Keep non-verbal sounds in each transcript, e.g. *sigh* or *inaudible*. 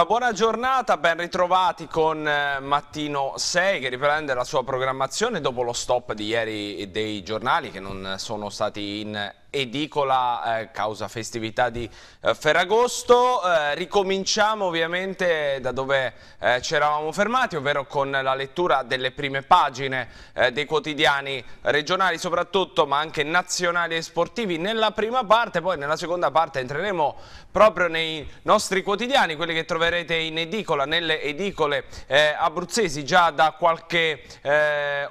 Una buona giornata, ben ritrovati con eh, Mattino 6 che riprende la sua programmazione dopo lo stop di ieri dei giornali che non sono stati in edicola eh, causa festività di eh, Ferragosto. Eh, ricominciamo ovviamente da dove eh, ci eravamo fermati, ovvero con la lettura delle prime pagine eh, dei quotidiani regionali soprattutto, ma anche nazionali e sportivi nella prima parte, poi nella seconda parte entreremo proprio nei nostri quotidiani, quelli che troverete in edicola, nelle edicole eh, abruzzesi, già da qualche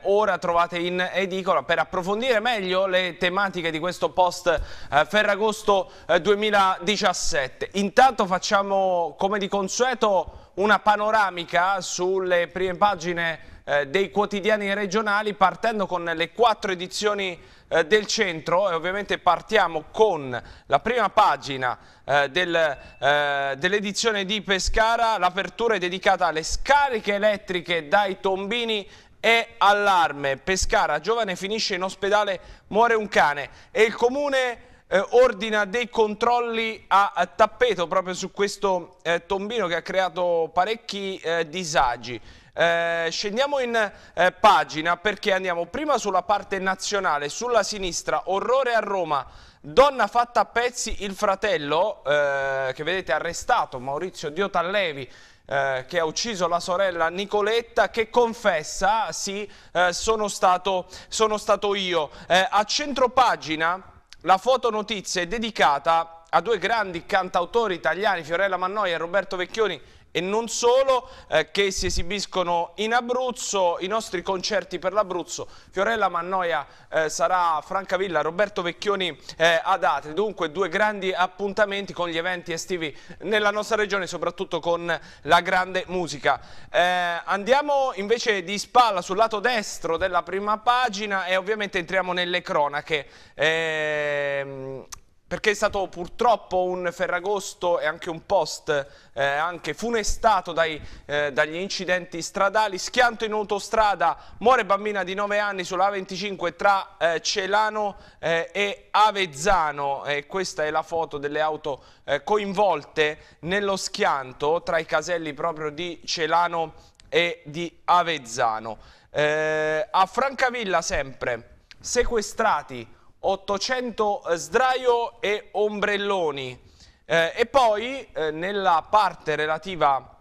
ora trovate in edicola per approfondire meglio le tematiche di questo posto post eh, Ferragosto eh, 2017. Intanto facciamo come di consueto una panoramica sulle prime pagine eh, dei quotidiani regionali partendo con le quattro edizioni eh, del centro e ovviamente partiamo con la prima pagina eh, del, eh, dell'edizione di Pescara, l'apertura è dedicata alle scariche elettriche dai tombini e allarme. Pescara, giovane finisce in ospedale, muore un cane e il comune eh, ordina dei controlli a, a, tappeto proprio su questo eh, tombino che ha creato parecchi eh, disagi. Eh, scendiamo in eh, pagina perché andiamo prima sulla parte nazionale, sulla sinistra, orrore a Roma, donna fatta a pezzi, il fratello eh, che vedete arrestato, Maurizio Diotallevi, eh, che ha ucciso la sorella Nicoletta che confessa sì, eh, sono, stato, sono, stato, io. Eh, a centropagina la fotonotizia è dedicata a due grandi cantautori italiani, Fiorella Mannoia e Roberto Vecchioni, e non solo, eh, che si esibiscono in Abruzzo, i nostri concerti per l'Abruzzo, Fiorella Mannoia eh, sarà Francavilla, Roberto Vecchioni eh, ad Atri, dunque due grandi appuntamenti con gli eventi estivi nella nostra regione, soprattutto con la grande musica. Eh, andiamo invece di spalla sul lato destro della prima pagina e ovviamente entriamo nelle cronache. Eh, perché è stato purtroppo un ferragosto e anche un post eh, anche funestato dai, eh, dagli incidenti stradali. Schianto in autostrada, muore bambina di 9 anni sulla A25 tra eh, Celano eh, e Avezzano. E questa è la foto delle auto eh, coinvolte nello schianto tra i caselli proprio di Celano e di Avezzano. Eh, a Francavilla sempre, sequestrati 800 eh, sdraio e ombrelloni. Eh, e poi eh, nella parte relativa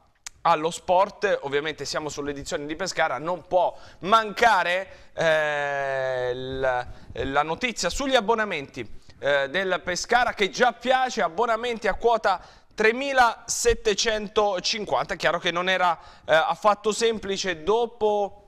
allo sport, ovviamente siamo sull'edizione di Pescara, non può mancare eh, la, notizia sugli abbonamenti eh, del Pescara che già piace, abbonamenti a quota 3.750, chiaro che non era eh, affatto semplice dopo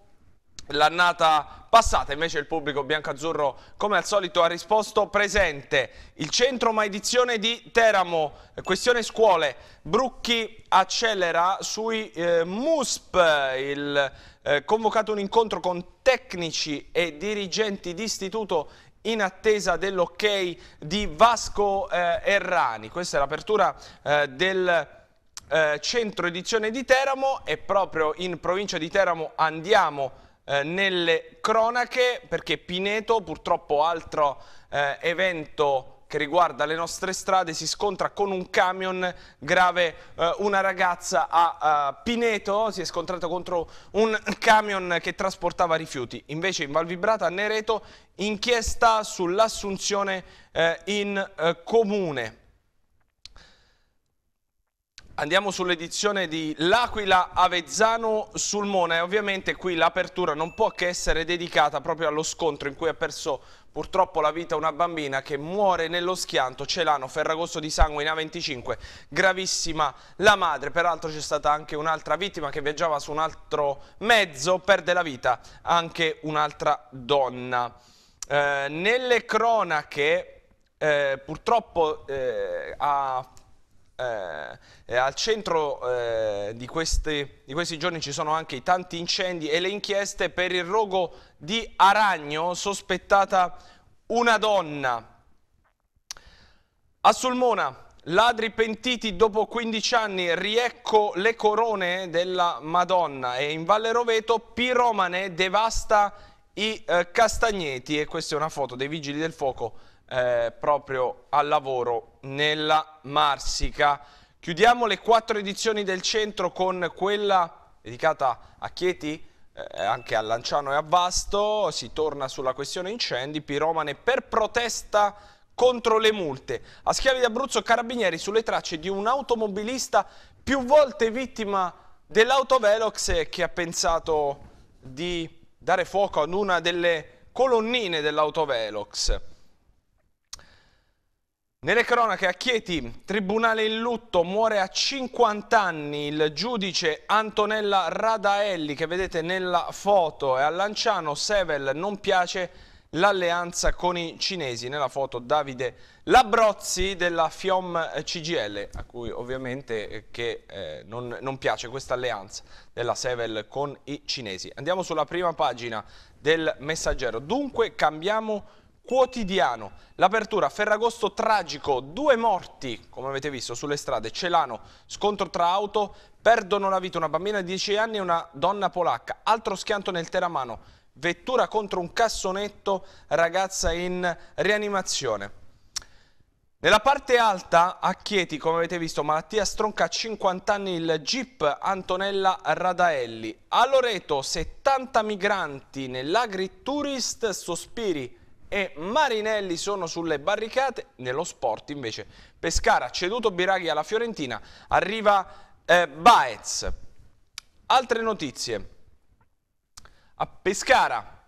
l'annata passata. Invece il pubblico biancazzurro, come al solito, ha risposto presente. Il centro Maedizione di Teramo, eh, questione scuole. Brucchi accelera sui eh, MUSP, il, eh, convocato un incontro con tecnici e dirigenti d'istituto in attesa dell'ok di Vasco eh, Errani. Questa è l'apertura eh, del... Eh, centro edizione di Teramo e proprio in provincia di Teramo andiamo a eh, nelle cronache perché Pineto, purtroppo altro eh, evento che riguarda le nostre strade, si scontra con un camion grave eh, una ragazza a uh, Pineto, si è scontrata contro un camion che trasportava rifiuti. Invece in Valvibrata, a Nereto, inchiesta sull'assunzione eh, in eh, comune. Andiamo sull'edizione di L'Aquila Avezzano Sulmona e ovviamente qui l'apertura non può che essere dedicata proprio allo scontro in cui ha perso purtroppo la vita una bambina che muore nello schianto Celano, Ferragosto di sangue in A25, gravissima la madre, peraltro c'è stata anche un'altra vittima che viaggiava su un altro mezzo, perde la vita anche un'altra donna. Eh, nelle cronache eh, purtroppo eh, a eh, al centro eh, di, queste, di, questi giorni ci sono anche i tanti incendi e le inchieste per il rogo di Aragno, sospettata una donna. A Sulmona, ladri pentiti dopo 15 anni, riecco le corone della Madonna e in Valle Roveto piromane devasta i eh, castagneti e questa è una foto dei vigili del fuoco eh, proprio al lavoro nella Marsica. Chiudiamo le quattro edizioni del centro con quella dedicata a Chieti, eh, anche a Lanciano e a Vasto. Si torna sulla questione incendi, piromane per protesta contro le multe. A Schiavi d'Abruzzo carabinieri sulle tracce di un automobilista più volte vittima dell'autovelox che ha pensato di dare fuoco ad una delle colonnine dell'autovelox. Nelle cronache a Chieti, tribunale in lutto, muore a 50 anni il giudice Antonella Radaelli che vedete nella foto e a Lanciano Sevel non piace l'alleanza con i cinesi. Nella foto Davide Labrozzi della FIOM CGL a cui ovviamente eh, che, eh, non, non piace questa alleanza della Sevel con i cinesi. Andiamo sulla prima pagina del messaggero. Dunque cambiamo quotidiano. L'apertura Ferragosto tragico, due morti, come avete visto, sulle strade. Celano, scontro tra auto, perdono la vita una bambina di 10 anni e una donna polacca. Altro schianto nel Teramano, vettura contro un cassonetto, ragazza in rianimazione. Nella parte alta a Chieti, come avete visto, malattia stronca a 50 anni il Jeep Antonella Radaelli. A Loreto 70 migranti nell'agri Sospiri e Marinelli sono sulle barricate. Nello sport invece Pescara, ceduto Biraghi alla Fiorentina, arriva eh, Baez. Altre notizie. A Pescara,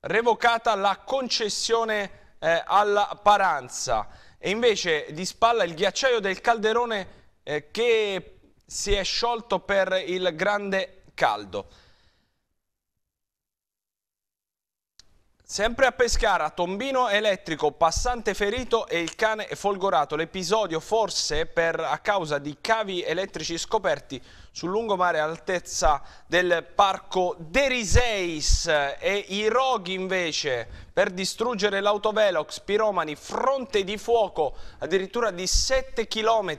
revocata la concessione eh, alla Paranza e invece di spalla il ghiacciaio del Calderone eh, che si è sciolto per il grande caldo. Sempre a Pescara, tombino elettrico, passante ferito e il cane folgorato. L'episodio forse per, a causa di cavi elettrici scoperti sul lungomare altezza del parco Deriseis e i roghi invece per distruggere l'autovelox, piromani, fronte di fuoco addirittura di 7 km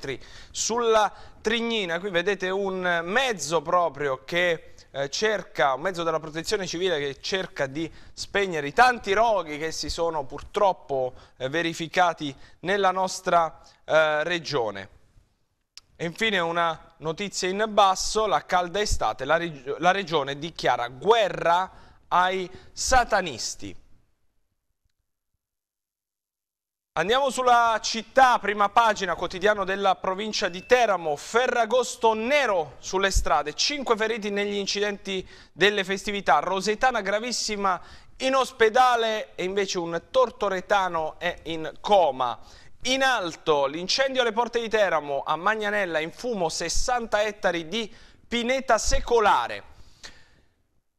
sulla Trignina. Qui vedete un mezzo proprio che eh, cerca, un mezzo della protezione civile che cerca di spegnere i tanti roghi che si sono purtroppo eh, verificati nella nostra eh, regione. E infine una notizia in basso, la calda estate, la, reg la regione dichiara guerra ai satanisti. Andiamo sulla città, prima pagina, quotidiano della provincia di Teramo, Ferragosto nero sulle strade, 5 feriti negli incidenti delle festività, Rosetana gravissima in ospedale e invece un tortoretano è in coma. In alto l'incendio alle porte di Teramo, a Magnanella in fumo 60 ettari di pineta secolare.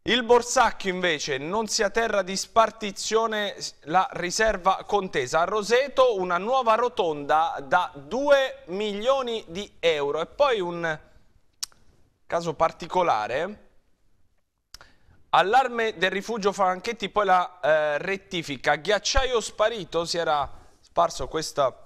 Il Borsacchio invece non sia terra di spartizione la riserva contesa. A Roseto una nuova rotonda da 2 milioni di euro. E poi un caso particolare. Allarme del rifugio Franchetti, poi la eh, rettifica. Ghiacciaio sparito, si era sparso questa...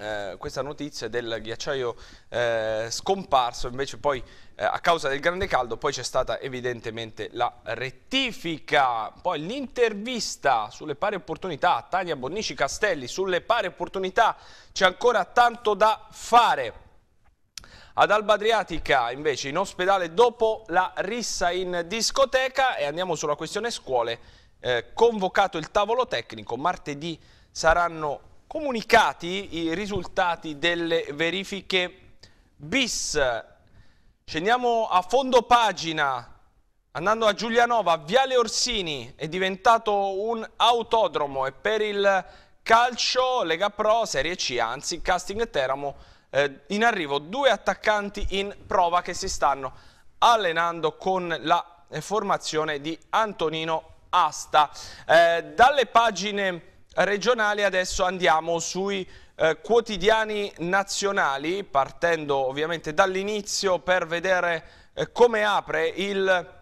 Eh, questa notizia del ghiacciaio eh, scomparso invece poi eh, a causa del grande caldo, poi c'è stata evidentemente la rettifica. Poi l'intervista sulle pari opportunità, a Tania Bonnici Castelli, sulle pari opportunità c'è ancora tanto da fare. Ad Alba Adriatica invece in ospedale dopo la rissa in discoteca e andiamo sulla questione scuole, eh, convocato il tavolo tecnico, martedì saranno comunicati i risultati delle verifiche bis Scendiamo a fondo pagina, andando a Giulianova, Viale Orsini è diventato un autodromo e per il calcio Lega Pro Serie C, anzi Casting Teramo, eh, in arrivo due attaccanti in prova che si stanno allenando con la formazione di Antonino Asta. Eh, dalle pagine regionali adesso andiamo sui eh, quotidiani nazionali, partendo ovviamente dall'inizio per vedere eh, come apre il...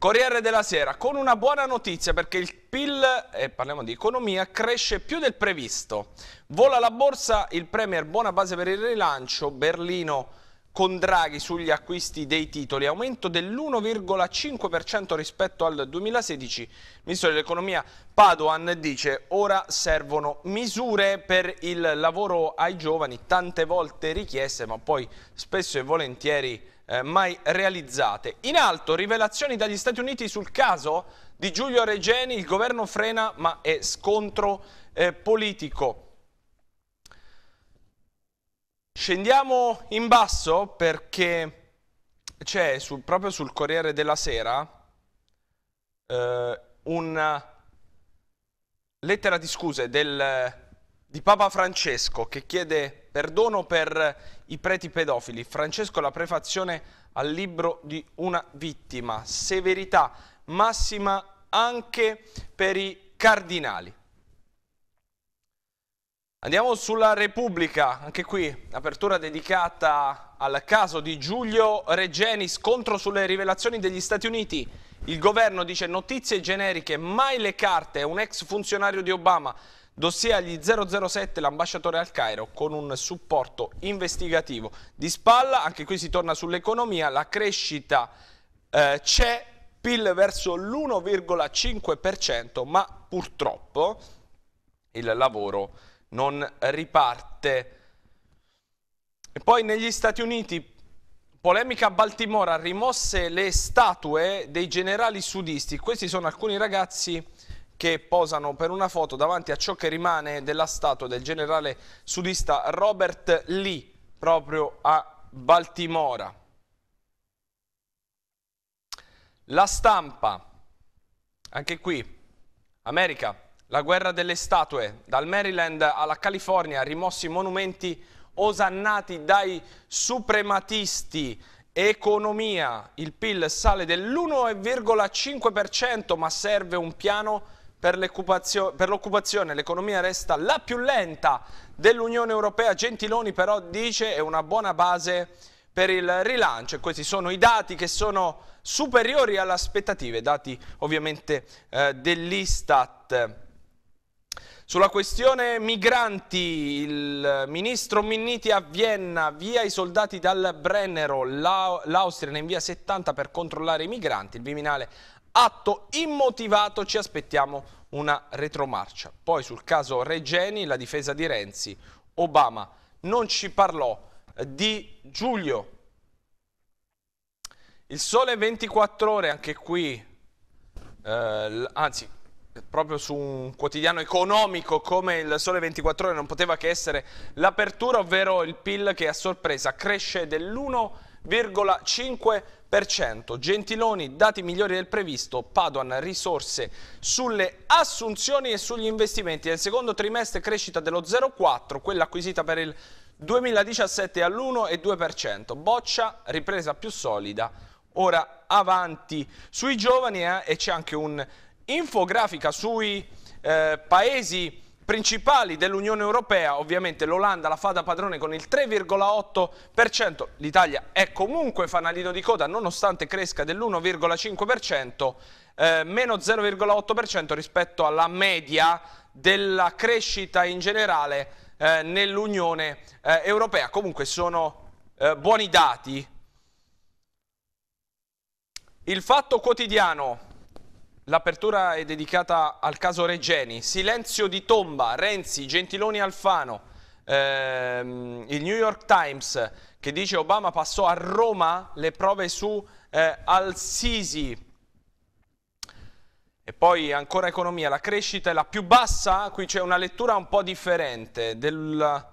Corriere della Sera, con una buona notizia perché il PIL, eh, parliamo di economia, cresce più del previsto. Vola la borsa, il Premier buona base per il rilancio, Berlino con Draghi sugli acquisti dei titoli, aumento dell'1,5% rispetto al 2016. Il ministro dell'economia Padoan dice ora servono misure per il lavoro ai giovani, tante volte richieste ma poi spesso e volentieri eh, mai realizzate. In alto rivelazioni dagli Stati Uniti sul caso di Giulio Regeni, il governo frena ma è scontro eh, politico. Scendiamo in basso perché c'è sul, proprio sul Corriere della Sera eh, una lettera di scuse del, di Papa Francesco che chiede perdono per i preti pedofili. Francesco la prefazione al libro di una vittima. Severità massima anche per i cardinali. Andiamo sulla Repubblica, anche qui apertura dedicata al caso di Giulio Regeni, scontro sulle rivelazioni degli Stati Uniti. Il governo dice notizie generiche, mai le carte, un ex funzionario di Obama, dossier agli 007 l'ambasciatore al Cairo con un supporto investigativo. Di spalla, anche qui si torna sull'economia, la crescita eh, c'è, PIL verso l'1,5%, ma purtroppo il lavoro non riparte. E poi negli Stati Uniti, polemica a Baltimora, rimosse le statue dei generali sudisti. Questi sono alcuni ragazzi che posano per una foto davanti a ciò che rimane della statua del generale sudista Robert Lee, proprio a Baltimora. La stampa, anche qui, America, la guerra delle statue, dal Maryland alla California, rimossi monumenti osannati dai suprematisti. Economia, il PIL sale dell'1,5%, ma serve un piano per l'occupazione. L'economia resta la più lenta dell'Unione Europea. Gentiloni però dice è una buona base per il rilancio e questi sono i dati che sono superiori alle aspettative, dati ovviamente eh, dell'Istat. Sulla questione migranti, il ministro Minniti a Vienna, via i soldati dal Brennero, l'Austria ne invia 70 per controllare i migranti, il Viminale atto immotivato, ci aspettiamo una retromarcia. Poi sul caso Regeni, la difesa di Renzi, Obama non ci parlò eh, di Giulio. Il sole 24 ore, anche qui, eh, anzi proprio su un quotidiano economico come il Sole 24 Ore non poteva che essere l'apertura, ovvero il PIL che a sorpresa cresce dell'1,5%. Gentiloni, dati migliori del previsto, Padoan, risorse sulle assunzioni e sugli investimenti. Nel secondo trimestre crescita dello 0,4%, quella acquisita per il 2017 all'1,2%. Boccia, ripresa più solida, ora avanti sui giovani eh, e c'è anche un infografica sui eh, paesi principali dell'Unione Europea, ovviamente l'Olanda la fa da padrone con il 3,8%, l'Italia è comunque fanalino di coda nonostante cresca dell'1,5%, eh, meno 0,8% rispetto alla media della crescita in generale eh, nell'Unione eh, Europea, comunque sono eh, buoni dati. Il fatto quotidiano L'apertura è dedicata al caso Regeni, silenzio di tomba, Renzi, Gentiloni Alfano, ehm, il New York Times che dice Obama passò a Roma le prove su eh, Al-Sisi. E poi ancora economia, la crescita è la più bassa, qui c'è una lettura un po' differente, del,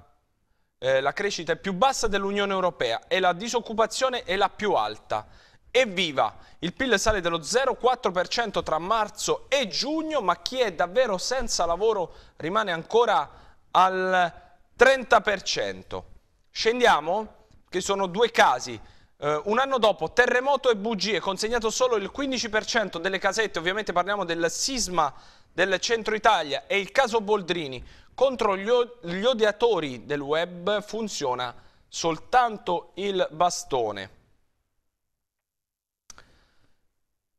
eh, la crescita è più bassa dell'Unione Europea e la disoccupazione è la più alta. Evviva! Il PIL sale dello 0,4% tra marzo e giugno, ma chi è davvero senza lavoro rimane ancora al 30%. Scendiamo, che sono due casi. Uh, un anno dopo, terremoto e bugie, consegnato solo il 15% delle casette, ovviamente parliamo del sisma del centro Italia e il caso Boldrini contro gli, gli odiatori del web funziona soltanto il bastone.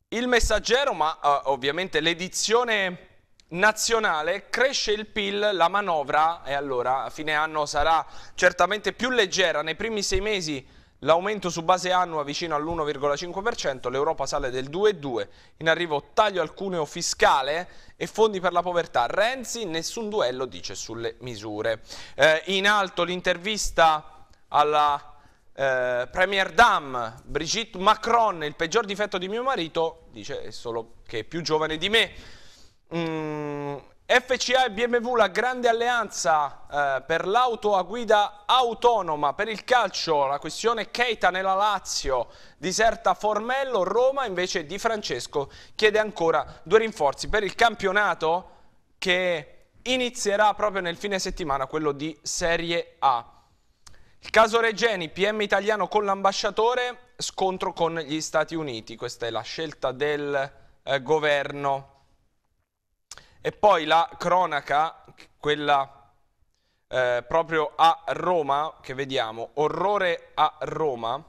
Il Messaggero, ma uh, ovviamente l'edizione nazionale, cresce il PIL, la manovra, e allora a fine anno sarà certamente più leggera. Nei primi sei mesi l'aumento su base annua vicino all'1,5%, l'Europa sale del 2,2%, in arrivo taglio al cuneo fiscale e fondi per la povertà. Renzi nessun duello dice sulle misure. Eh, in alto l'intervista alla eh, Premier Dam, Brigitte Macron, il peggior difetto di mio marito, dice è solo che è più giovane di me. Mm, FCA e BMW, la grande alleanza eh, per l'auto a guida autonoma, per il calcio, la questione Keita nella Lazio, diserta Formello, Roma invece Di Francesco chiede ancora due rinforzi per il campionato che inizierà proprio nel fine settimana, quello di Serie A. Caso Regeni, PM italiano con l'ambasciatore, scontro con gli Stati Uniti. Questa è la scelta del eh, governo. E poi la cronaca, quella eh, proprio a Roma, che vediamo, orrore a Roma,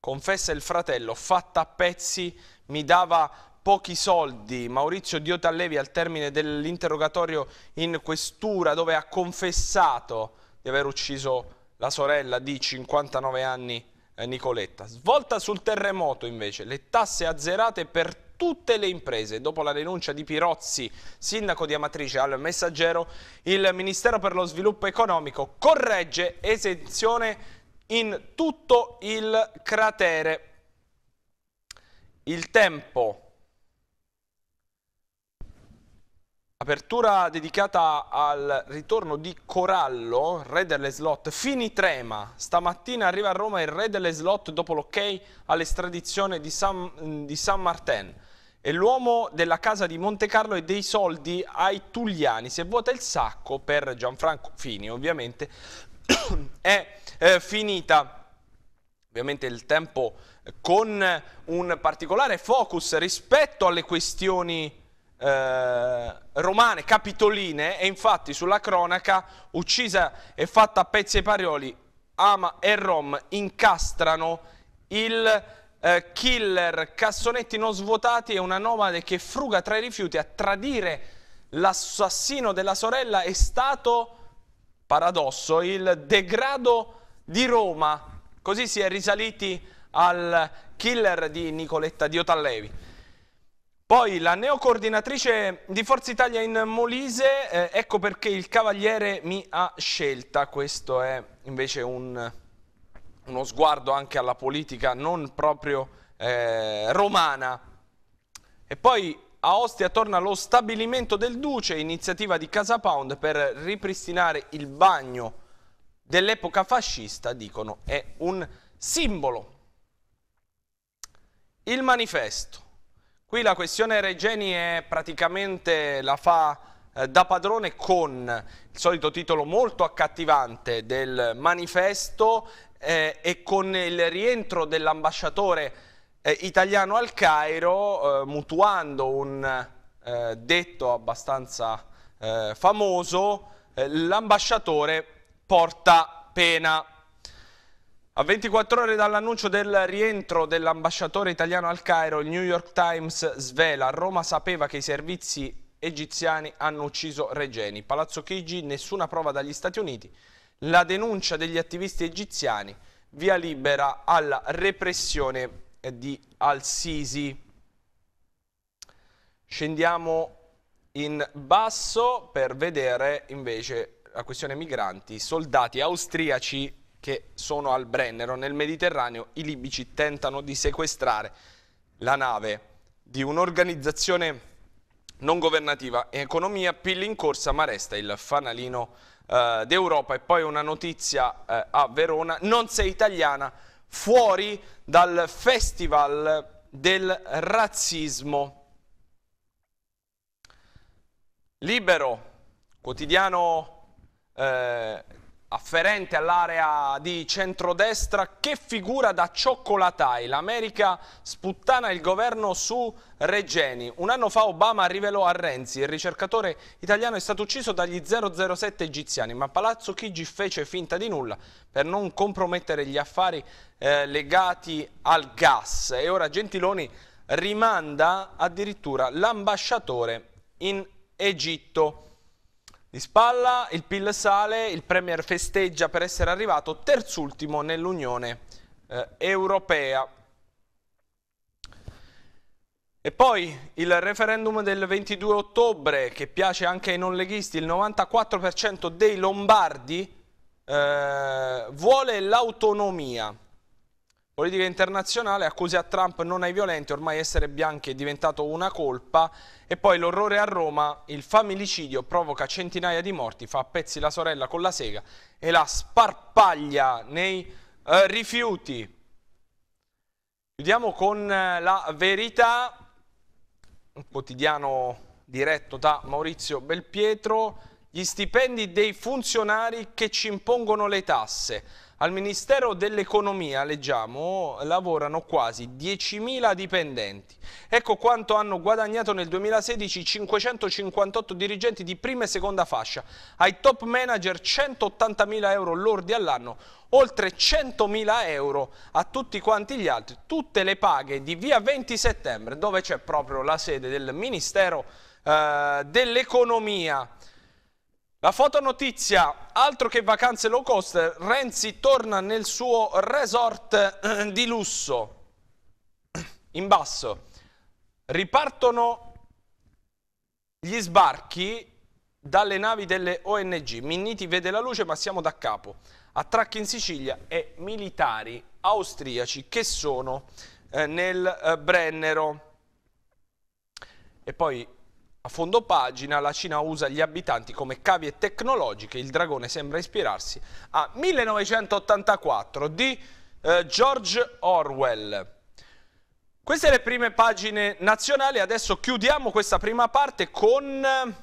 confessa il fratello, fatta a pezzi, mi dava pochi soldi. Maurizio Diotallevi al termine dell'interrogatorio in questura dove ha confessato di aver ucciso la sorella di 59 anni eh, Nicoletta. Svolta sul terremoto invece, le tasse azzerate per tutte le imprese. Dopo la denuncia di Pirozzi, sindaco di Amatrice, al Messaggero, il Ministero per lo Sviluppo Economico corregge esenzione in tutto il cratere. Il tempo Apertura dedicata al ritorno di Corallo, re delle slot, Fini trema. Stamattina arriva a Roma il re delle slot dopo l'ok all'estradizione di, di San, Martin. E l'uomo della casa di Monte Carlo e dei soldi ai Tugliani. Se vuota il sacco per Gianfranco Fini, ovviamente. *coughs* è, è eh, finita ovviamente il tempo eh, con un particolare focus rispetto alle questioni eh, romane capitoline e infatti sulla cronaca uccisa e fatta a pezzi e parioli Ama e Rom incastrano il eh, killer cassonetti non svuotati e una nomade che fruga tra i rifiuti a tradire l'assassino della sorella è stato paradosso il degrado di Roma così si è risaliti al killer di Nicoletta Diotallevi poi la neocoordinatrice di Forza Italia in Molise, eh, ecco perché il Cavaliere mi ha scelta, questo è invece un, uno sguardo anche alla politica non proprio eh, romana. E poi a Ostia torna lo stabilimento del Duce, iniziativa di Casa Pound per ripristinare il bagno dell'epoca fascista, dicono, è un simbolo. Il manifesto. Qui la questione Regeni è praticamente la fa eh, da padrone con il solito titolo molto accattivante del manifesto eh, e con il rientro dell'ambasciatore eh, italiano al Cairo eh, mutuando un eh, detto abbastanza eh, famoso l'ambasciatore porta pena a 24 ore dall'annuncio del rientro dell'ambasciatore italiano al Cairo, il New York Times svela Roma sapeva che i servizi egiziani hanno ucciso Regeni. Palazzo Chigi, nessuna prova dagli Stati Uniti. La denuncia degli attivisti egiziani, via libera alla repressione di Al-Sisi. Scendiamo in basso per vedere invece la questione migranti. Soldati austriaci che sono al Brennero nel Mediterraneo, i libici tentano di sequestrare la nave di un'organizzazione non governativa e economia, PIL in corsa, ma resta il fanalino eh, d'Europa. E poi una notizia eh, a Verona, non sei italiana, fuori dal festival del razzismo. Libero, quotidiano eh, afferente all'area di centrodestra, che figura da cioccolatai. L'America sputtana il governo su Regeni. Un anno fa Obama rivelò a Renzi, il ricercatore italiano è stato ucciso dagli 007 egiziani, ma Palazzo Chigi fece finta di nulla per non compromettere gli affari eh, legati al gas. E ora Gentiloni rimanda addirittura l'ambasciatore in Egitto. Di spalla, il PIL sale, il Premier festeggia per essere arrivato terzultimo nell'Unione eh, Europea. E poi il referendum del 22 ottobre, che piace anche ai non leghisti, il 94% dei lombardi eh, vuole l'autonomia. Politica internazionale, accuse a Trump non ai violenti, ormai essere bianchi è diventato una colpa. E poi l'orrore a Roma, il familicidio provoca centinaia di morti, fa a pezzi la sorella con la sega e la sparpaglia nei eh, rifiuti. Chiudiamo con eh, la verità, un quotidiano diretto da Maurizio Belpietro, gli stipendi dei funzionari che ci impongono le tasse. Al Ministero dell'Economia, leggiamo, lavorano quasi 10.000 dipendenti. Ecco quanto hanno guadagnato nel 2016 558 dirigenti di prima e seconda fascia. Ai top manager 180.000 euro lordi all'anno, oltre 100.000 euro a tutti quanti gli altri. Tutte le paghe di via 20 settembre, dove c'è proprio la sede del Ministero eh, dell'Economia. La fotonotizia, altro che vacanze low cost, Renzi torna nel suo resort eh, di lusso. In basso, ripartono gli sbarchi dalle navi delle ONG. Minniti vede la luce ma siamo da capo. Attracchi in Sicilia e militari austriaci che sono eh, nel eh, Brennero. E poi a fondo pagina la Cina usa gli abitanti come cavie tecnologiche, il dragone sembra ispirarsi a 1984 di eh, George Orwell. Queste le prime pagine nazionali, adesso chiudiamo questa prima parte con eh,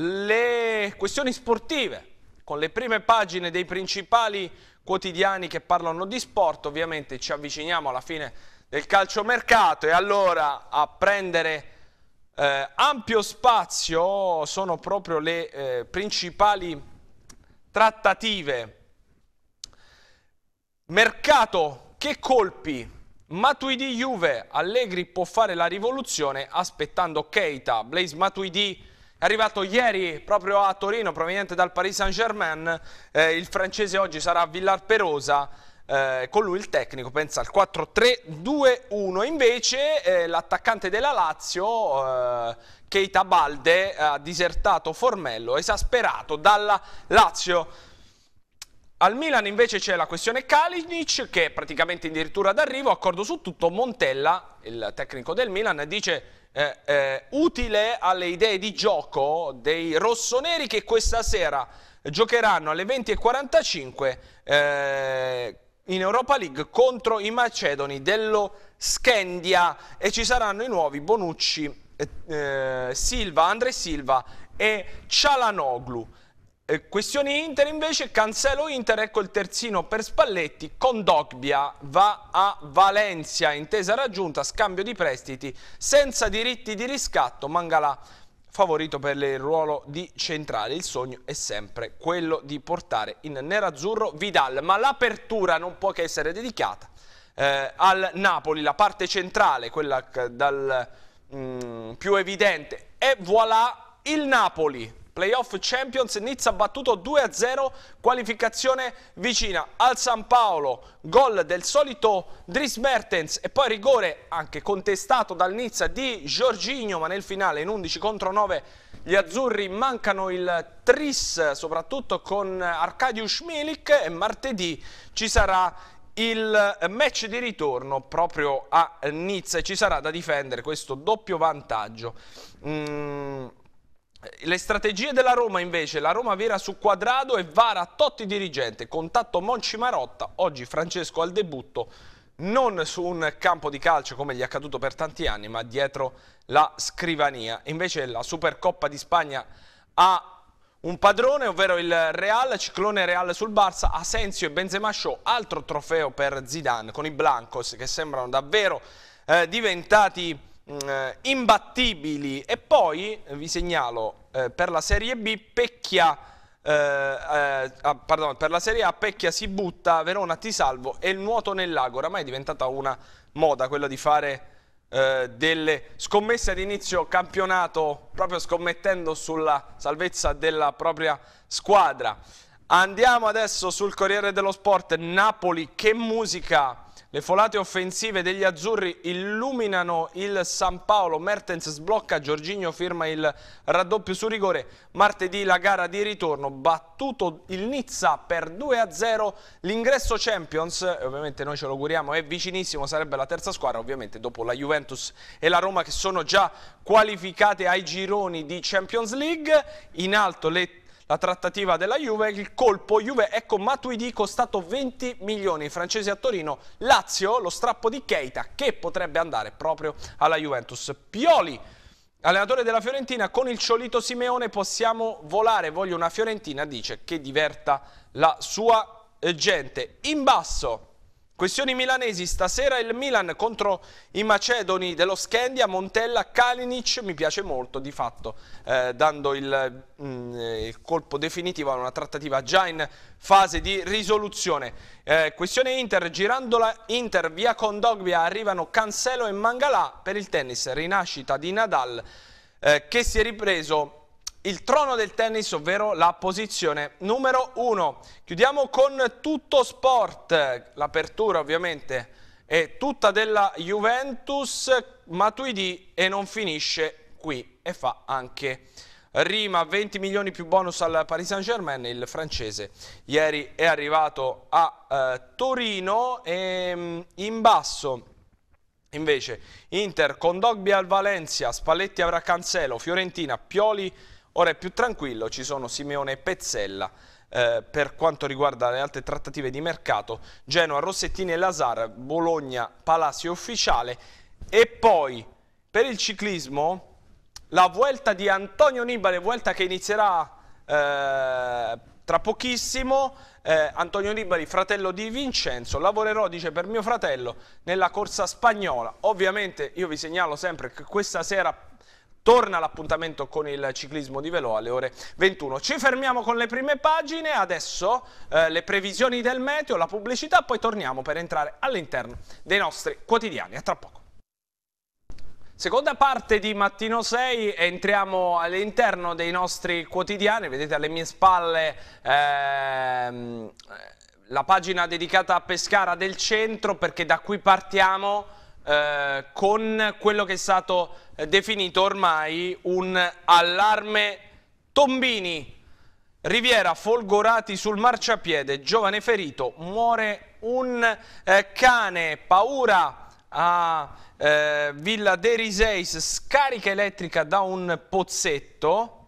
le questioni sportive, con le prime pagine dei principali quotidiani che parlano di sport, ovviamente ci avviciniamo alla fine del calciomercato e allora a prendere eh, ampio spazio sono proprio le eh, principali trattative. Mercato, che colpi? Matuidi Juve, Allegri può fare la rivoluzione aspettando Keita. Blaise Matuidi è arrivato ieri proprio a Torino, proveniente dal Paris Saint-Germain. Eh, il francese oggi sarà a Villar Perosa eh, con lui il tecnico pensa al 4-3-2-1, invece eh, l'attaccante della Lazio, eh, Keita Balde, ha disertato Formello, esasperato dalla Lazio. Al Milan invece c'è la questione Kalinic che è praticamente addirittura d'arrivo, accordo su tutto, Montella, il tecnico del Milan, dice eh, eh, utile alle idee di gioco dei rossoneri che questa sera giocheranno alle 20.45 eh, in Europa League contro i macedoni dello Scandia e ci saranno i nuovi Bonucci, eh, eh Silva, Andre Silva e Cialanoglu. Eh, questioni Inter invece, Cancelo Inter, ecco il terzino per Spalletti, Condogbia va a Valencia, intesa raggiunta, scambio di prestiti, senza diritti di riscatto, Mangala favorito per il ruolo di centrale. Il sogno è sempre quello di portare in nerazzurro Vidal, ma l'apertura non può che essere dedicata eh, al Napoli, la parte centrale, quella dal, mh, mm, più evidente. E voilà il Napoli playoff Champions, Nizza ha battuto 2-0, qualificazione vicina al San Paolo, gol del solito Dries Mertens e poi rigore anche contestato dal Nizza di Giorginio, ma nel finale in 11 contro 9 gli azzurri mancano il tris, soprattutto con Arkadiusz Milik e martedì ci sarà il match di ritorno proprio a Nizza e ci sarà da difendere questo doppio vantaggio. Mm le strategie della Roma invece, la Roma vera su quadrado e vara Totti dirigente, contatto Monci Marotta, oggi Francesco al debutto, non su un campo di calcio come gli è accaduto per tanti anni, ma dietro la scrivania. Invece la Supercoppa di Spagna ha un padrone, ovvero il Real, ciclone Real sul Barça, Asensio e Benzema Show, altro trofeo per Zidane con i Blancos che sembrano davvero eh, diventati mh, eh, imbattibili e poi eh, vi segnalo eh, per la Serie B Pecchia eh, eh, ah, pardon, per la Serie A Pecchia si butta, Verona ti salvo e il nuoto nel lago, oramai è diventata una moda quella di fare eh, delle scommesse ad inizio campionato proprio scommettendo sulla salvezza della propria squadra. Andiamo adesso sul Corriere dello Sport, Napoli, che musica! Le folate offensive degli azzurri illuminano il San Paolo, Mertens sblocca, Giorginio firma il raddoppio su rigore. Martedì la gara di ritorno, battuto il Nizza per 2-0, l'ingresso Champions, ovviamente noi ce lo auguriamo, è vicinissimo, sarebbe la terza squadra, ovviamente dopo la Juventus e la Roma che sono già qualificate ai gironi di Champions League. In alto le la trattativa della Juve, il colpo Juve ecco Matuidi costato 20 milioni, francesi a Torino, Lazio lo strappo di Keita che potrebbe andare proprio alla Juventus. Pioli Allenatore della Fiorentina, con il Ciolito Simeone possiamo volare, voglio una Fiorentina, dice, che diverta la sua gente. In basso, Questioni milanesi, stasera il Milan contro i macedoni dello Scandia, Montella, Kalinic, mi piace molto di fatto, eh, dando il, mh, mm, eh, il, colpo definitivo a una trattativa già in fase di risoluzione. Eh, questione Inter, girandola Inter, via Condogbia, arrivano Cancelo e Mangalà per il tennis, rinascita di Nadal eh, che si è ripreso il trono del tennis, ovvero la posizione numero uno. Chiudiamo con tutto sport, l'apertura ovviamente è tutta della Juventus, Matuidi e non finisce qui e fa anche Rima, 20 milioni più bonus al Paris Saint Germain, il francese ieri è arrivato a eh, Torino e ehm, in basso invece Inter con Dogby al Valencia, Spalletti avrà Cancelo, Fiorentina, Pioli Ora è più tranquillo, ci sono Simeone e Pezzella. Eh, per quanto riguarda le altre trattative di mercato, Genoa, Rossettini e Lazar, Bologna, Palacio Ufficiale e poi per il ciclismo la Vuelta di Antonio Nibale, Vuelta che inizierà eh, tra pochissimo, eh, Antonio Nibali, fratello di Vincenzo, lavorerò, dice, per mio fratello nella corsa spagnola. Ovviamente io vi segnalo sempre che questa sera Torna l'appuntamento con il ciclismo di Velò alle ore 21. Ci fermiamo con le prime pagine, adesso eh, le previsioni del meteo, la pubblicità, poi torniamo per entrare all'interno dei nostri quotidiani. A tra poco. Seconda parte di Mattino 6, entriamo all'interno dei nostri quotidiani, vedete alle mie spalle... Ehm, la pagina dedicata a Pescara del centro perché da qui partiamo eh, con quello che è stato eh, definito ormai un allarme Tombini. Riviera folgorati sul marciapiede, giovane ferito, muore un eh, cane, paura a eh, Villa De Riseis, scarica elettrica da un pozzetto.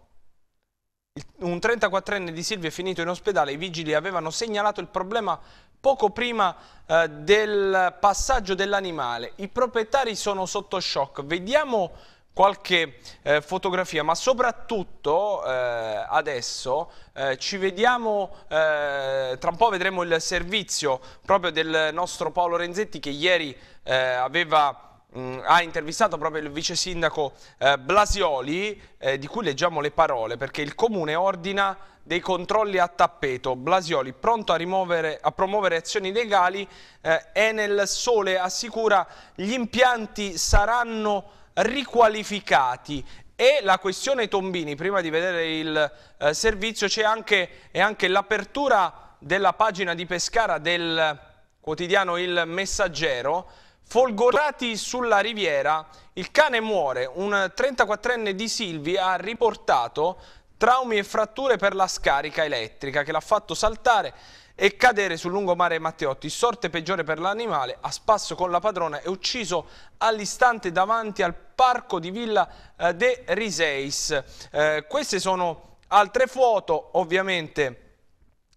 Un 34enne di Silvia è finito in ospedale, i vigili avevano segnalato il problema poco prima eh, del passaggio dell'animale. I proprietari sono sotto shock. Vediamo qualche eh, fotografia, ma soprattutto eh, adesso eh, ci vediamo, eh, tra un po' vedremo il servizio proprio del nostro Paolo Renzetti che ieri eh, aveva Mm, ha intervistato proprio il vice sindaco eh, Blasioli, eh, di cui leggiamo le parole, perché il comune ordina dei controlli a tappeto. Blasioli pronto a, rimuovere, a promuovere azioni legali, eh, Enel Sole assicura gli impianti saranno riqualificati e la questione Tombini, prima di vedere il eh, servizio, c'è anche, anche l'apertura della pagina di Pescara del quotidiano Il Messaggero, Folgorati sulla riviera, il cane muore, un 34enne di Silvi ha riportato traumi e fratture per la scarica elettrica che l'ha fatto saltare e cadere sul lungomare Matteotti, sorte peggiore per l'animale, a spasso con la padrona e ucciso all'istante davanti al parco di Villa eh, De Riseis. Eh, queste sono altre foto, ovviamente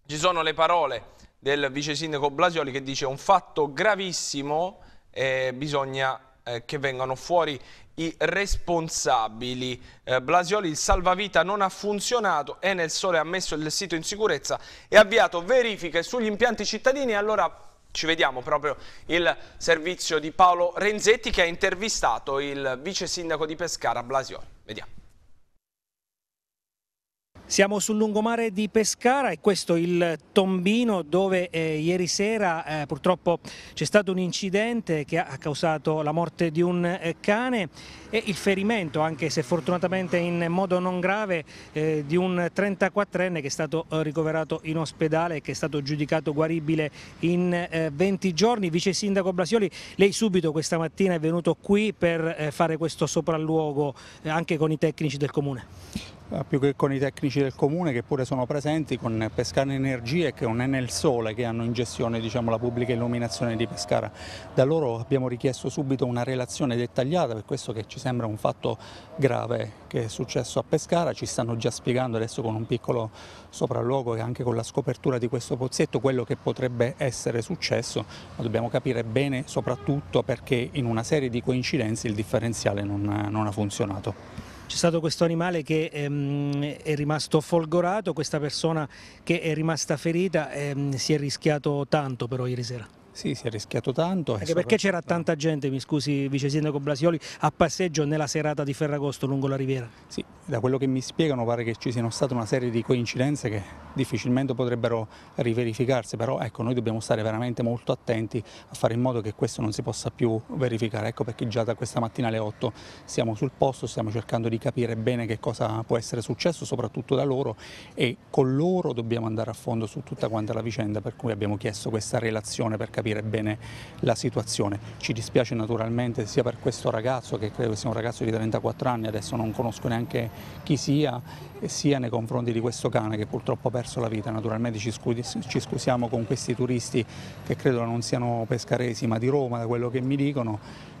ci sono le parole del vice sindaco Blasioli che dice un fatto gravissimo eh, bisogna che vengano fuori i responsabili. Eh, Blasioli il salvavita non ha funzionato, Enel Sole ha messo il sito in sicurezza e ha avviato verifiche sugli impianti cittadini. Allora ci vediamo proprio il servizio di Paolo Renzetti che ha intervistato il vice sindaco di Pescara Blasioli. Vediamo. Siamo sul lungomare di Pescara e questo è il tombino dove eh, ieri sera eh, purtroppo c'è stato un incidente che ha causato la morte di un eh, cane e il ferimento, anche se fortunatamente in modo non grave, eh, di un 34enne che è stato eh, ricoverato in ospedale e che è stato giudicato guaribile in 20 eh, giorni. Vice Sindaco Blasioli, lei subito questa mattina è venuto qui per fare questo sopralluogo anche con i tecnici del Comune. Eh, più che con i tecnici del comune che pure sono presenti, con Pescara Energie che non è nel Sole che hanno in gestione diciamo, la pubblica illuminazione di Pescara. Da loro abbiamo richiesto subito una relazione dettagliata per questo che ci sembra un fatto grave che è successo a Pescara, ci stanno già spiegando adesso con un piccolo sopralluogo e anche con la scopertura di questo pozzetto quello che potrebbe essere successo, ma dobbiamo capire bene soprattutto perché in una serie di coincidenze il differenziale non non ha funzionato. C'è stato questo animale che ehm, è rimasto folgorato, questa persona che è rimasta ferita, ehm, si è rischiato tanto però ieri sera. Sì, si è rischiato tanto. Anche perché c'era tanta ah. gente, mi scusi Vice Sindaco Blasioli, a passeggio nella serata di Ferragosto lungo la riviera? Sì, da quello che mi spiegano pare che ci siano state una serie di coincidenze che difficilmente potrebbero riverificarsi, però ecco, noi dobbiamo stare veramente molto attenti a fare in modo che questo non si possa più verificare, ecco perché già da questa mattina alle 8 siamo sul posto, stiamo cercando di capire bene che cosa può essere successo, soprattutto da loro e con loro dobbiamo andare a fondo su tutta quanta la vicenda per cui abbiamo chiesto questa relazione per capire capire bene la situazione. Ci dispiace naturalmente sia per questo ragazzo, che credo sia un ragazzo di 34 anni, adesso non conosco neanche chi sia, sia nei confronti di questo cane che purtroppo ha perso la vita. Naturalmente ci, scusiamo con questi turisti che credo non siano pescaresi ma di Roma, da quello che mi dicono,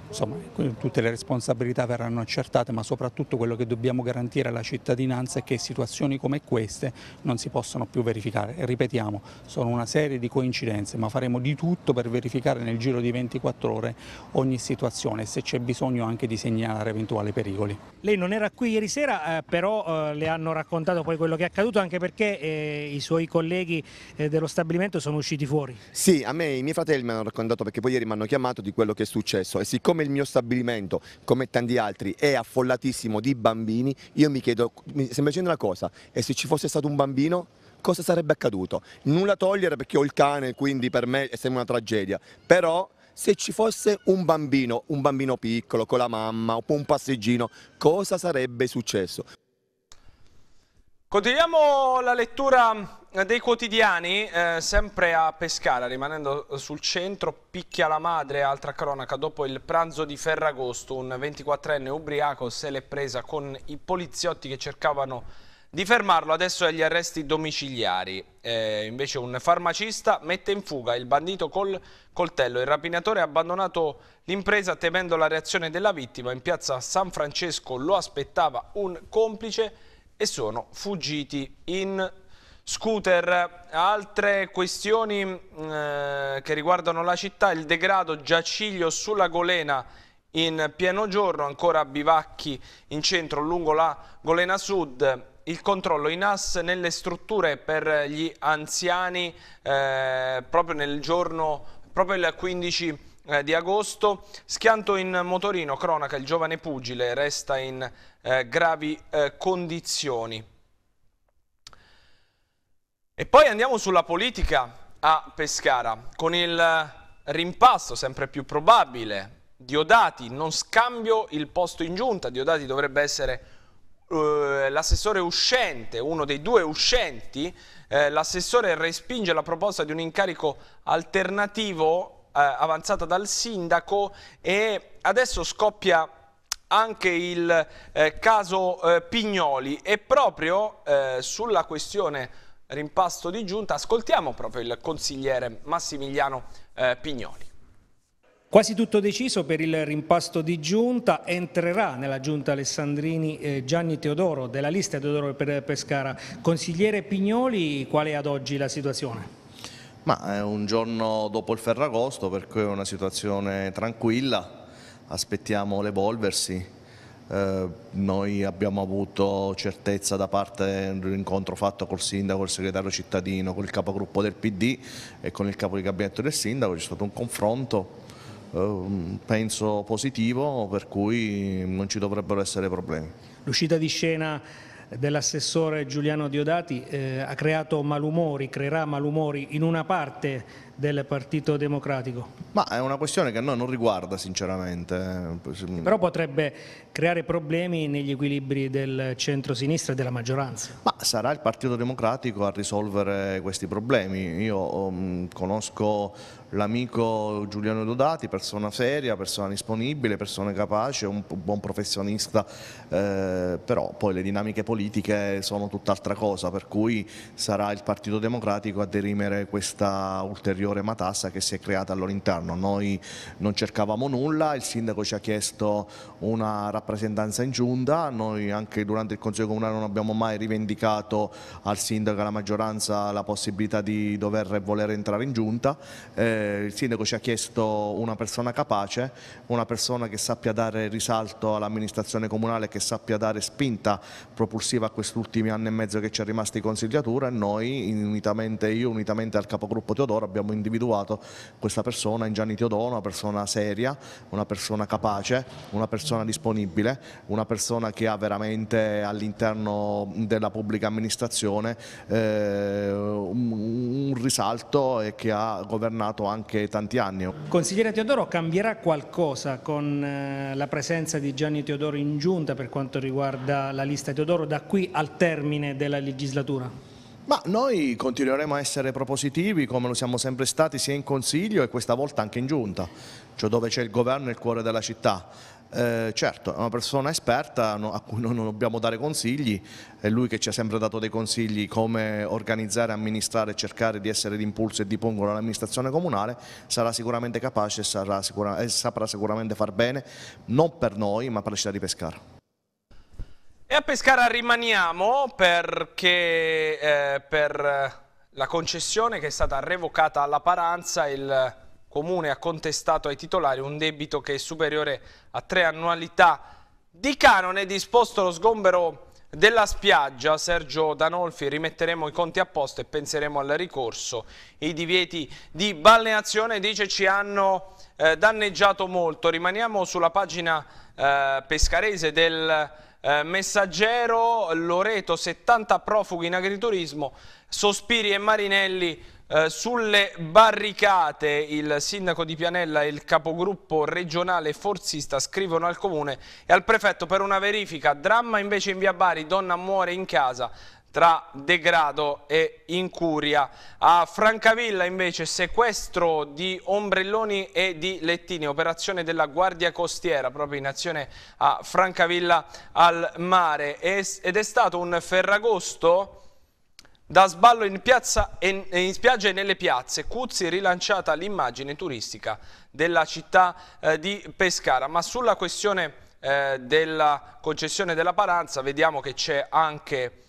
insomma, tutte le responsabilità verranno accertate, ma soprattutto quello che dobbiamo garantire alla cittadinanza è che situazioni come queste non si possano più verificare. E ripetiamo, sono una serie di coincidenze, ma faremo di tutto per verificare nel giro di 24 ore ogni situazione e se c'è bisogno anche di segnalare eventuali pericoli. Lei non era qui ieri sera, eh, però eh, le hanno raccontato poi quello che è accaduto, anche perché eh, i suoi colleghi eh, dello stabilimento sono usciti fuori. Sì, a me i miei fratelli mi hanno raccontato perché poi ieri mi hanno chiamato di quello che è successo e siccome il mio stabilimento, come tanti altri, è affollatissimo di bambini, io mi chiedo, mi sembra una cosa, e se ci fosse stato un bambino? Cosa sarebbe accaduto? Nulla togliere perché ho il cane, quindi per me è sempre una tragedia, però se ci fosse un bambino, un bambino piccolo con la mamma o un passeggino, cosa sarebbe successo? Continuiamo la lettura eh, dei quotidiani, eh, sempre a Pescara, rimanendo sul centro, picchia la madre, altra cronaca, dopo il pranzo di Ferragosto, un 24enne ubriaco se l'è presa con i poliziotti che cercavano di fermarlo adesso agli arresti domiciliari. Eh, invece un farmacista mette in fuga il bandito col coltello. Il rapinatore ha abbandonato l'impresa temendo la reazione della vittima. In piazza San Francesco lo aspettava un complice e sono fuggiti in scooter. Altre questioni mm, eh, che riguardano la città, il degrado giaciglio sulla golena in pieno giorno, ancora bivacchi in centro lungo la Golena Sud, il controllo in AS nelle strutture per gli anziani eh, proprio nel giorno, proprio il 15 eh, di agosto. Schianto in motorino, cronaca, il giovane pugile resta in eh, gravi eh, condizioni. E poi andiamo sulla politica a Pescara, con il rimpasto sempre più probabile. Diodati, non scambio il posto in giunta, Diodati dovrebbe essere eh, l'assessore uscente, uno dei due uscenti, eh, l'assessore respinge la proposta di un incarico alternativo eh, avanzata dal sindaco e adesso scoppia anche il eh, caso eh, Pignoli e proprio sulla questione rimpasto di giunta ascoltiamo proprio il consigliere Massimiliano Pignoli. Quasi tutto deciso per il rimpasto di giunta, entrerà nella giunta Alessandrini eh, Gianni Teodoro della lista Teodoro per Pescara. Consigliere Pignoli, qual è ad oggi la situazione? Ma è eh, un giorno dopo il Ferragosto, per cui è una situazione tranquilla, aspettiamo l'evolversi. Eh, noi abbiamo avuto certezza da parte dell'incontro fatto col sindaco, il segretario cittadino, con il capogruppo del PD e con il capo di gabinetto del sindaco, c'è stato un confronto Ehm, penso positivo per cui non ci dovrebbero essere problemi. L'uscita di scena dell'assessore Giuliano Diodati eh, ha creato malumori, creerà malumori in una parte del Partito Democratico? Ma è una questione che a noi non riguarda sinceramente. Eh. Però potrebbe creare problemi negli equilibri del centro-sinistra e della maggioranza? Ma sarà il Partito Democratico a risolvere questi problemi. Io um, conosco l'amico Giuliano Dodati, persona seria, persona disponibile, persona capace, un buon professionista, eh, però poi le dinamiche politiche sono tutt'altra cosa, per cui sarà il Partito Democratico a derimere questa ulteriore matassa che si è creata all'interno. Noi non cercavamo nulla, il sindaco ci ha chiesto una rappresentanza in giunta, noi anche durante il Consiglio Comunale non abbiamo mai rivendicato al sindaco e alla maggioranza la possibilità di dover e voler entrare in giunta. Eh, eh, il sindaco ci ha chiesto una persona capace, una persona che sappia dare risalto all'amministrazione comunale, che sappia dare spinta propulsiva a questi ultimi anni e mezzo che ci è rimasto in consigliatura e noi, unitamente, io unitamente al capogruppo Teodoro, abbiamo individuato questa persona in Gianni Teodoro, una persona seria, una persona capace, una persona disponibile, una persona che ha veramente all'interno della pubblica amministrazione eh, un, un risalto e che ha governato anche tanti anni. Consigliere Teodoro, cambierà qualcosa con eh, la presenza di Gianni Teodoro in giunta per quanto riguarda la lista Teodoro da qui al termine della legislatura? Ma noi continueremo a essere propositivi come lo siamo sempre stati sia in Consiglio e questa volta anche in Giunta, cioè dove c'è il governo e il cuore della città. Eh, certo, è una persona esperta no, a cui non dobbiamo dare consigli, è lui che ci ha sempre dato dei consigli come organizzare, amministrare, cercare di essere d'impulso e di pongolo all'amministrazione comunale, sarà sicuramente capace e, sarà sicura, e eh, saprà sicuramente far bene, non per noi ma per la città di Pescara. E a Pescara rimaniamo perché eh, per la concessione che è stata revocata alla Paranza il Comune ha contestato ai titolari un debito che è superiore a tre annualità di canone disposto lo sgombero della spiaggia, Sergio Danolfi, rimetteremo i conti a posto e penseremo al ricorso. I divieti di balneazione, dice, ci hanno eh, danneggiato molto. Rimaniamo sulla pagina eh, pescarese del eh, messaggero Loreto, 70 profughi in agriturismo, Sospiri e Marinelli eh, sulle barricate il sindaco di Pianella e il capogruppo regionale forzista scrivono al comune e al prefetto per una verifica. Dramma invece in via Bari, donna muore in casa tra degrado e incuria. A Francavilla invece sequestro di ombrelloni e di lettini, operazione della Guardia Costiera proprio in azione a Francavilla al mare ed è stato un ferragosto da sballo in, piazza, in, spiaggia e nelle piazze, Cuzzi è rilanciata l'immagine turistica della città eh, di Pescara, ma sulla questione eh, della concessione della Paranza vediamo che c'è anche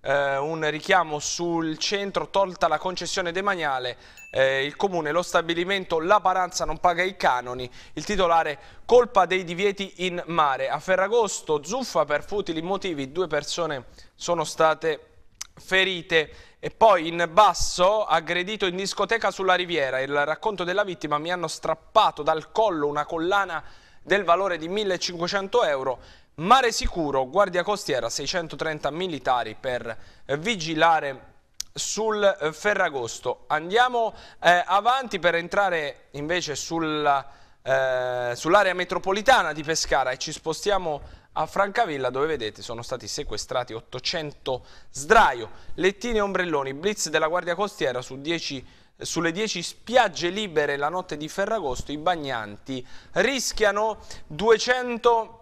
eh, un richiamo sul centro, tolta la concessione demaniale, eh, il comune, lo stabilimento La Paranza non paga i canoni, il titolare colpa dei divieti in mare. A Ferragosto, zuffa per futili motivi, due persone sono state ferite. E poi in basso, aggredito in discoteca sulla riviera, il racconto della vittima mi hanno strappato dal collo una collana del valore di 1500 euro Mare Sicuro, Guardia Costiera, 630 militari per vigilare sul eh, Ferragosto. Andiamo eh, avanti per entrare invece sulla eh, sull'area metropolitana di Pescara e ci spostiamo a Francavilla dove vedete sono stati sequestrati 800 sdraio, lettini e ombrelloni, blitz della Guardia Costiera su 10 sulle 10 spiagge libere la notte di Ferragosto i bagnanti rischiano 200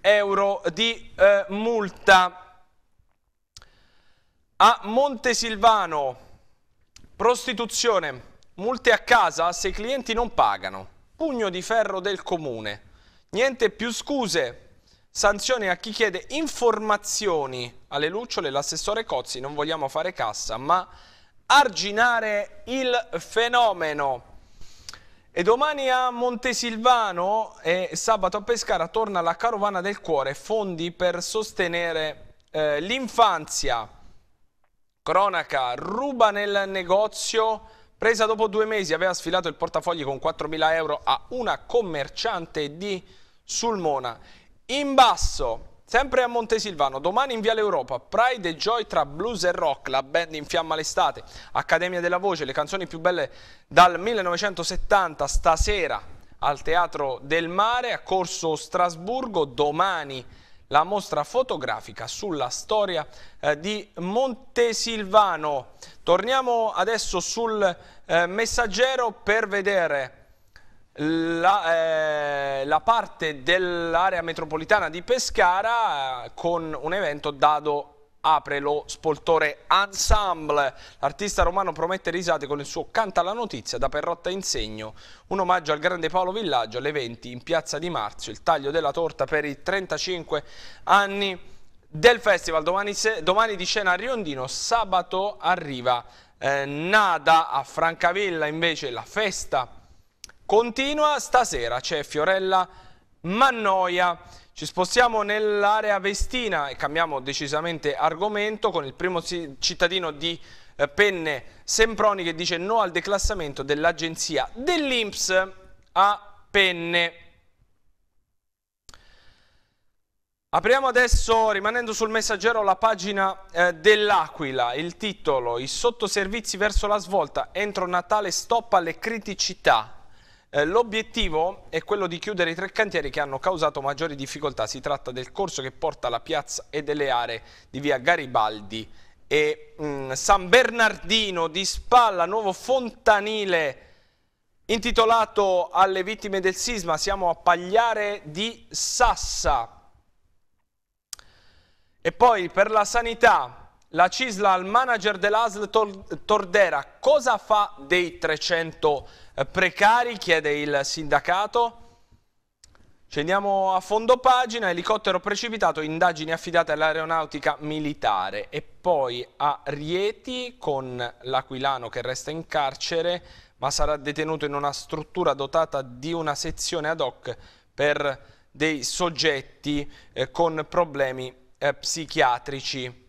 euro di eh, multa. A Montesilvano, prostituzione, multe a casa se i clienti non pagano pugno di ferro del comune. Niente più scuse, sanzioni a chi chiede informazioni alle lucciole, l'assessore Cozzi, non vogliamo fare cassa, ma arginare il fenomeno. E domani a Montesilvano e sabato a Pescara torna la carovana del cuore, fondi per sostenere eh, l'infanzia. Cronaca, ruba nel negozio Presa dopo due mesi aveva sfilato il portafogli con 4.000 euro a una commerciante di Sulmona. In basso, sempre a Montesilvano, domani in Viale Europa, Pride e Joy tra blues e rock, la band in fiamma l'estate, Accademia della Voce, le canzoni più belle dal 1970, stasera al Teatro del Mare, a Corso Strasburgo, domani la mostra fotografica sulla storia eh, di Montesilvano. Torniamo adesso sul eh, messaggero per vedere la, eh, la parte dell'area metropolitana di Pescara eh, con un evento dado apre lo spoltore Ensemble. L'artista romano promette risate con il suo Canta la notizia da Perrotta in segno, un omaggio al grande Paolo Villaggio alle 20 in Piazza di Marzo, il taglio della torta per i 35 anni del festival. Domani, se, domani di scena a Riondino, sabato arriva eh, Nada a Francavilla invece la festa continua, stasera c'è Fiorella Mannoia ci spostiamo nell'area vestina e cambiamo decisamente argomento con il primo cittadino di eh, Penne Semproni che dice no al declassamento dell'agenzia dell'Inps a Penne. Apriamo adesso, rimanendo sul messaggero, la pagina eh, dell'Aquila, il titolo I sottoservizi verso la svolta, entro Natale stop alle criticità, eh, l'obiettivo è quello di chiudere i tre cantieri che hanno causato maggiori difficoltà. Si tratta del corso che porta alla piazza e delle aree di via Garibaldi e mh, mm, San Bernardino di Spalla, nuovo fontanile intitolato alle vittime del sisma. Siamo a Pagliare di Sassa. E poi per la sanità, la Cisla al manager dell'ASL Tordera, cosa fa dei 300 eh, precari, chiede il sindacato. Scendiamo a fondo pagina, elicottero precipitato, indagini affidate all'aeronautica militare e poi a Rieti con l'Aquilano che resta in carcere ma sarà detenuto in una struttura dotata di una sezione ad hoc per dei soggetti eh, con problemi eh, psichiatrici.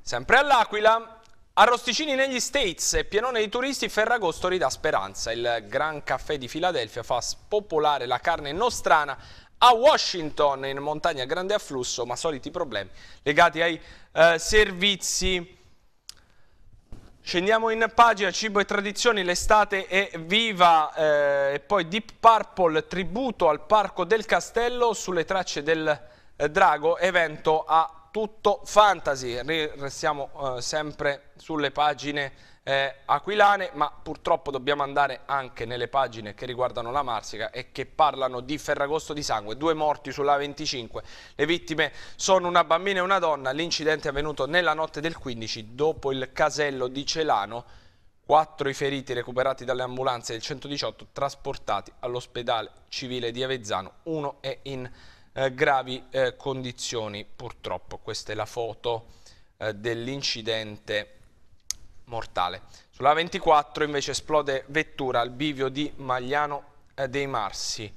Sempre all'Aquila Arrosticini negli States pienone di turisti, Ferragosto ridà speranza. Il Gran Caffè di Filadelfia fa spopolare la carne nostrana a Washington, in montagna grande afflusso, ma soliti problemi legati ai eh, servizi. Scendiamo in pagina, cibo e tradizioni, l'estate è viva eh, e poi Deep Purple, tributo al Parco del Castello sulle tracce del eh, Drago, evento a tutto fantasy. Restiamo eh, sempre sulle pagine eh, aquilane, ma purtroppo dobbiamo andare anche nelle pagine che riguardano la Marsica e che parlano di Ferragosto di sangue, due morti sulla 25, le vittime sono una bambina e una donna, l'incidente è avvenuto nella notte del 15 dopo il casello di Celano, quattro i feriti recuperati dalle ambulanze del 118 trasportati all'ospedale civile di Avezzano, uno è in eh, gravi eh, condizioni purtroppo, questa è la foto eh, dell'incidente mortale. Sulla 24 invece esplode vettura al bivio di Magliano eh, dei Marsi.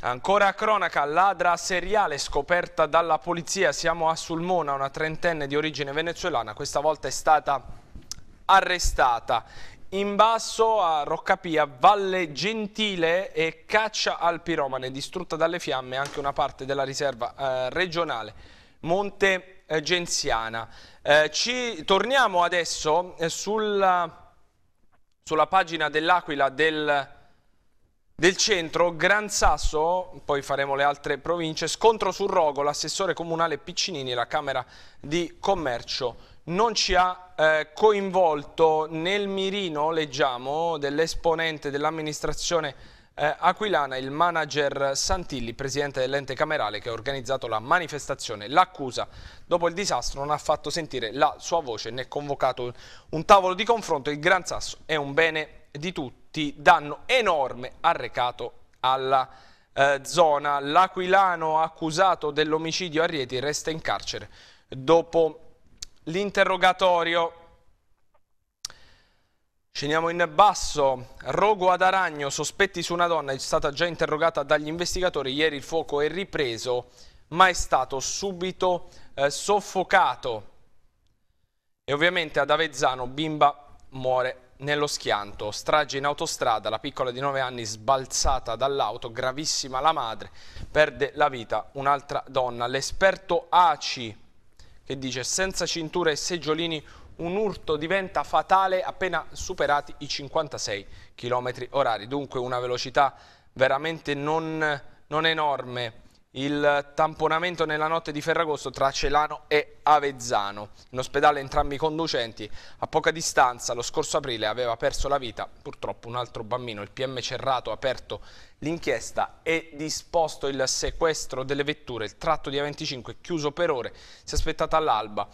Ancora cronaca, ladra seriale scoperta dalla polizia, siamo a Sulmona, una trentenne di origine venezuelana, questa volta è stata arrestata. In basso a Roccapia, Valle Gentile e caccia al piromane, distrutta dalle fiamme anche una parte della riserva eh, regionale. Monte eh, genziana. Eh, ci, torniamo adesso eh, sulla, sulla pagina dell'Aquila del, del centro, Gran Sasso, poi faremo le altre province, scontro sul rogo, l'assessore comunale Piccinini la Camera di Commercio non ci ha eh, coinvolto nel mirino, leggiamo, dell'esponente dell'amministrazione eh, Aquilana, il manager Santilli, presidente dell'ente camerale che ha organizzato la manifestazione, l'accusa dopo il disastro non ha fatto sentire la sua voce né convocato un tavolo di confronto. Il Gran Sasso è un bene di tutti, danno enorme arrecato alla eh, zona. L'Aquilano accusato dell'omicidio a Rieti resta in carcere dopo l'interrogatorio. Scendiamo in basso, rogo ad Aragno, sospetti su una donna, è stata già interrogata dagli investigatori, ieri il fuoco è ripreso, ma è stato subito eh, soffocato. E ovviamente ad Avezzano bimba muore nello schianto, strage in autostrada, la piccola di 9 anni sbalzata dall'auto, gravissima la madre, perde la vita un'altra donna. L'esperto ACI che dice senza cintura e seggiolini un urto diventa fatale appena superati i 56 km orari, dunque una velocità veramente non, non enorme il tamponamento nella notte di Ferragosto tra Celano e Avezzano. In ospedale entrambi i conducenti. A poca distanza, lo scorso aprile, aveva perso la vita purtroppo un altro bambino. Il PM Cerrato ha aperto l'inchiesta e disposto il sequestro delle vetture. Il tratto di A25 è chiuso per ore si è aspettata all'alba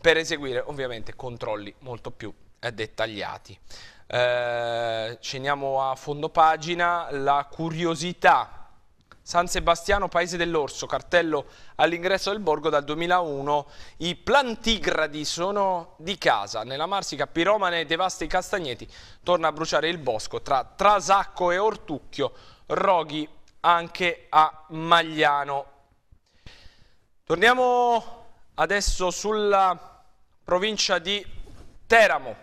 per eseguire ovviamente controlli molto più eh, dettagliati. Eh, scendiamo a fondo pagina, la curiosità. San Sebastiano, paese dell'orso, cartello all'ingresso del borgo dal 2001. I plantigradi sono di casa. Nella Marsica piromane devasta i castagneti, torna a bruciare il bosco tra Trasacco e Ortucchio, roghi anche a Magliano. Torniamo adesso sulla provincia di Teramo,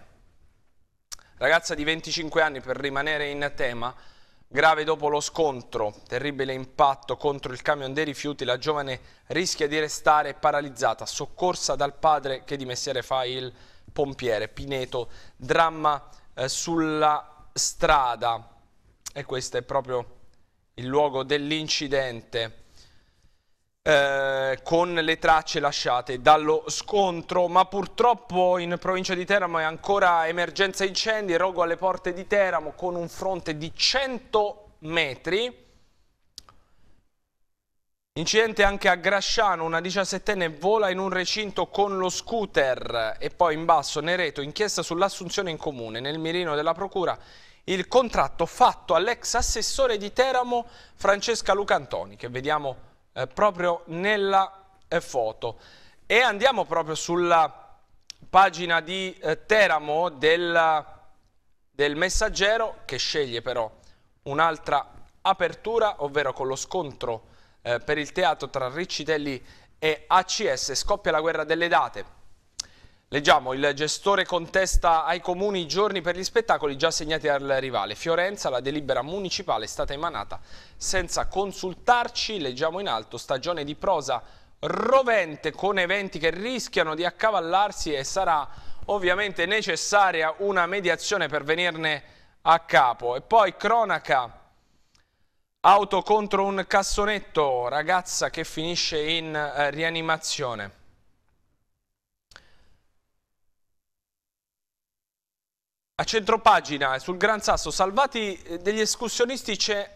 ragazza di 25 anni per rimanere in tema, grave dopo lo scontro, terribile impatto contro il camion dei rifiuti, la giovane rischia di restare paralizzata, soccorsa dal padre che di mestiere fa il pompiere, Pineto, dramma eh, sulla strada e questo è proprio il luogo dell'incidente eh, con le tracce lasciate dallo scontro, ma purtroppo in provincia di Teramo è ancora emergenza incendi, rogo alle porte di Teramo con un fronte di 100 metri. Incidente anche a Grasciano, una 17enne vola in un recinto con lo scooter e poi in basso Nereto, inchiesta sull'assunzione in comune. Nel mirino della procura il contratto fatto all'ex assessore di Teramo Francesca Lucantoni, che vediamo eh, proprio nella eh, foto. E andiamo proprio sulla pagina di eh, Teramo del, del messaggero che sceglie però un'altra apertura, ovvero con lo scontro eh, per il teatro tra Riccitelli e ACS scoppia la guerra delle date. Leggiamo, il gestore contesta ai comuni i giorni per gli spettacoli già segnati al rivale. Fiorenza, la delibera municipale è stata emanata senza consultarci. Leggiamo in alto, stagione di prosa rovente con eventi che rischiano di accavallarsi e sarà ovviamente necessaria una mediazione per venirne a capo. E poi cronaca, auto contro un cassonetto, ragazza che finisce in eh, rianimazione. A centropagina, sul Gran Sasso, salvati eh, degli escursionisti c'era